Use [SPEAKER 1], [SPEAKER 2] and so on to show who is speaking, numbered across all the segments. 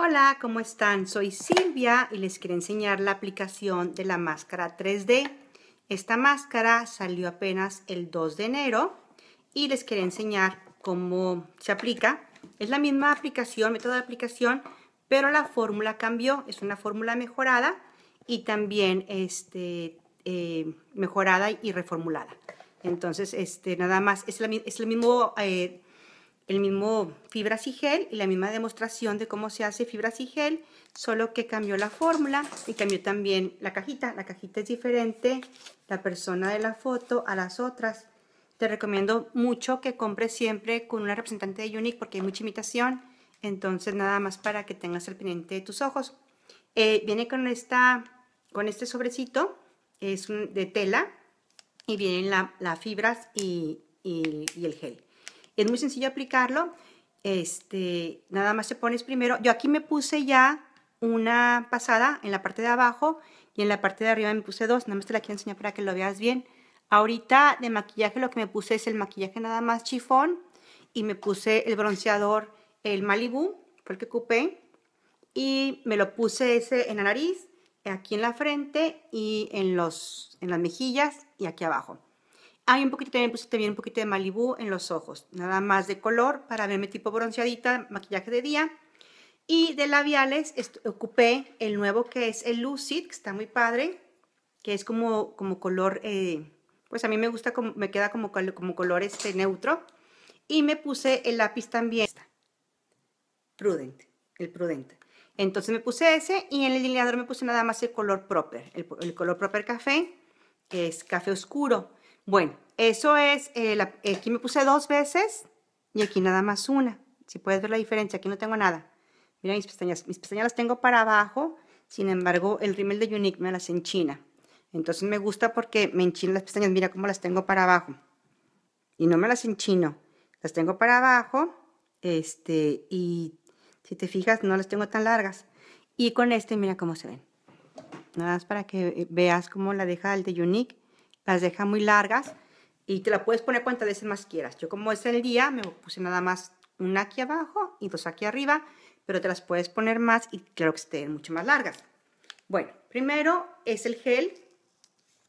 [SPEAKER 1] Hola, ¿cómo están? Soy Silvia y les quiero enseñar la aplicación de la máscara 3D. Esta máscara salió apenas el 2 de enero y les quiero enseñar cómo se aplica. Es la misma aplicación, método de aplicación, pero la fórmula cambió. Es una fórmula mejorada y también este, eh, mejorada y reformulada. Entonces, este, nada más, es, la, es el mismo eh, el mismo fibras y gel y la misma demostración de cómo se hace fibras y gel, solo que cambió la fórmula y cambió también la cajita. La cajita es diferente, la persona de la foto a las otras. Te recomiendo mucho que compres siempre con una representante de Unique porque hay mucha imitación. Entonces nada más para que tengas el pendiente de tus ojos. Eh, viene con, esta, con este sobrecito, es de tela y vienen las fibras y el gel. Es muy sencillo aplicarlo. Este, nada más te pones primero. Yo aquí me puse ya una pasada en la parte de abajo y en la parte de arriba me puse dos. Nada más te la quiero enseñar para que lo veas bien. Ahorita de maquillaje lo que me puse es el maquillaje nada más chifón y me puse el bronceador, el Malibu, fue el que ocupé. Y me lo puse ese en la nariz, aquí en la frente y en, los, en las mejillas y aquí abajo hay un poquito también, puse también un poquito de Malibu en los ojos, nada más de color para verme tipo bronceadita, maquillaje de día. Y de labiales ocupé el nuevo que es el Lucid, que está muy padre, que es como, como color, eh, pues a mí me gusta, me queda como, como color este neutro. Y me puse el lápiz también, Prudent, el Prudent. Entonces me puse ese y en el delineador me puse nada más el color proper, el color proper café, que es café oscuro. Bueno, eso es, eh, aquí me puse dos veces y aquí nada más una. Si puedes ver la diferencia, aquí no tengo nada. Mira mis pestañas, mis pestañas las tengo para abajo, sin embargo el rímel de Unique me las enchina. Entonces me gusta porque me enchina las pestañas, mira cómo las tengo para abajo. Y no me las enchino, las tengo para abajo, este, y si te fijas no las tengo tan largas. Y con este mira cómo se ven. Nada más para que eh, veas cómo la deja el de Unique las deja muy largas y te la puedes poner cuantas veces más quieras. Yo como es el día, me puse nada más una aquí abajo y dos aquí arriba, pero te las puedes poner más y claro que estén mucho más largas. Bueno, primero es el gel.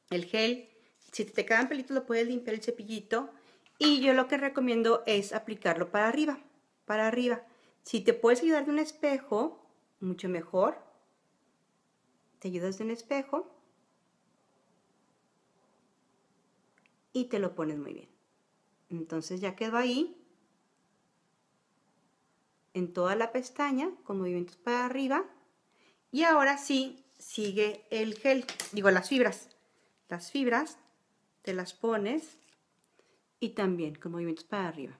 [SPEAKER 1] El gel, si te quedan pelitos lo puedes limpiar el cepillito y yo lo que recomiendo es aplicarlo para arriba, para arriba. Si te puedes ayudar de un espejo, mucho mejor. Te ayudas de un espejo y te lo pones muy bien. Entonces ya quedó ahí. En toda la pestaña, con movimientos para arriba. Y ahora sí, sigue el gel, digo las fibras. Las fibras te las pones y también con movimientos para arriba.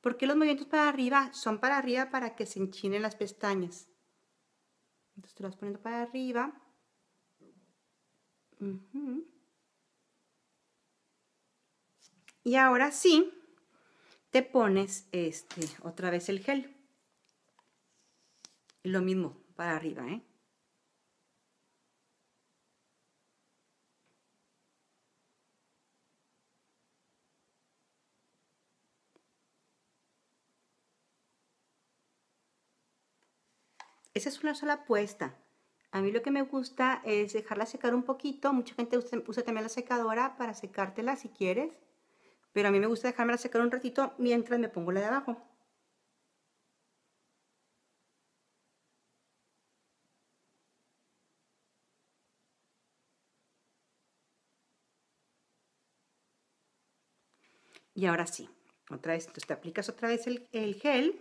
[SPEAKER 1] Porque los movimientos para arriba son para arriba para que se enchinen las pestañas. Entonces te las poniendo para arriba. Y ahora sí, te pones este, otra vez el gel. lo mismo para arriba, ¿eh? Esa es una sola puesta. A mí lo que me gusta es dejarla secar un poquito. Mucha gente usa, usa, también la secadora para secártela si quieres pero a mí me gusta dejármela secar un ratito mientras me pongo la de abajo. Y ahora sí, otra vez, entonces te aplicas otra vez el, gel.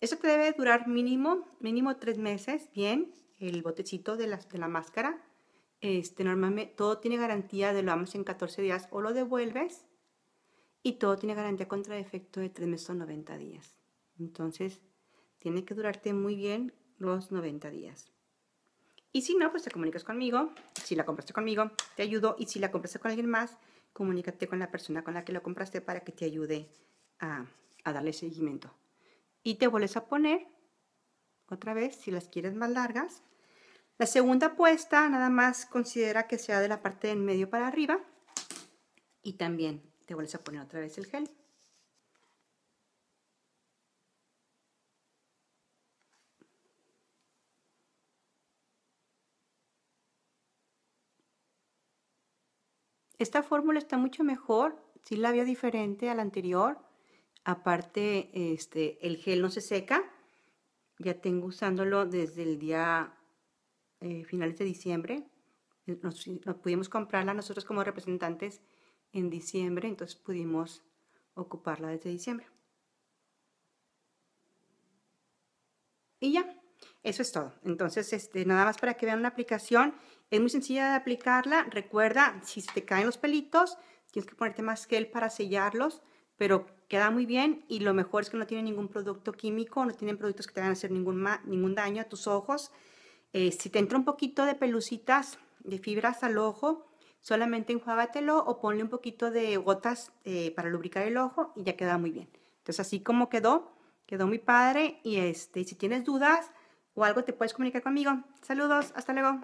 [SPEAKER 1] Eso te debe durar mínimo, mínimo tres meses, bien, el botecito de la, de la máscara. Este, normalmente todo tiene garantía de lo damos en 14 días o lo devuelves y todo tiene garantía contra defecto de 3 meses o 90 días. Entonces, tiene que durarte muy bien los 90 días. Y si no, pues te comunicas conmigo. Si la compraste conmigo, te ayudo. Y si la compraste con alguien más, comunícate con la persona con la que lo compraste para que te ayude a, darle seguimiento. Y te vuelves a poner, otra vez, si las quieres más largas. La segunda puesta nada más considera que sea de la parte en medio para arriba. Y también te vuelves a poner otra vez el gel. Esta fórmula está mucho mejor, sí la veo diferente a la anterior. Aparte, este, el gel no se seca. Ya tengo usándolo desde el día eh, finales de diciembre. pudimos comprarla nosotros como representantes en diciembre, entonces pudimos ocuparla desde diciembre. Y ya, eso es todo. Entonces, este, nada más para que vean la aplicación. Es muy sencilla de aplicarla. Recuerda, si se te caen los pelitos, tienes que ponerte más gel para sellarlos, pero queda muy bien y lo mejor es que no tiene ningún producto químico, no tienen productos que te van a hacer ningún, daño a tus ojos. Eh, si te entra un poquito de pelucitas, de fibras al ojo, Solamente enjuágatelo o ponle un poquito de gotas eh, para lubricar el ojo y ya queda muy bien. Entonces así como quedó, quedó mi padre y este, si tienes dudas o algo te puedes comunicar conmigo. Saludos, hasta luego.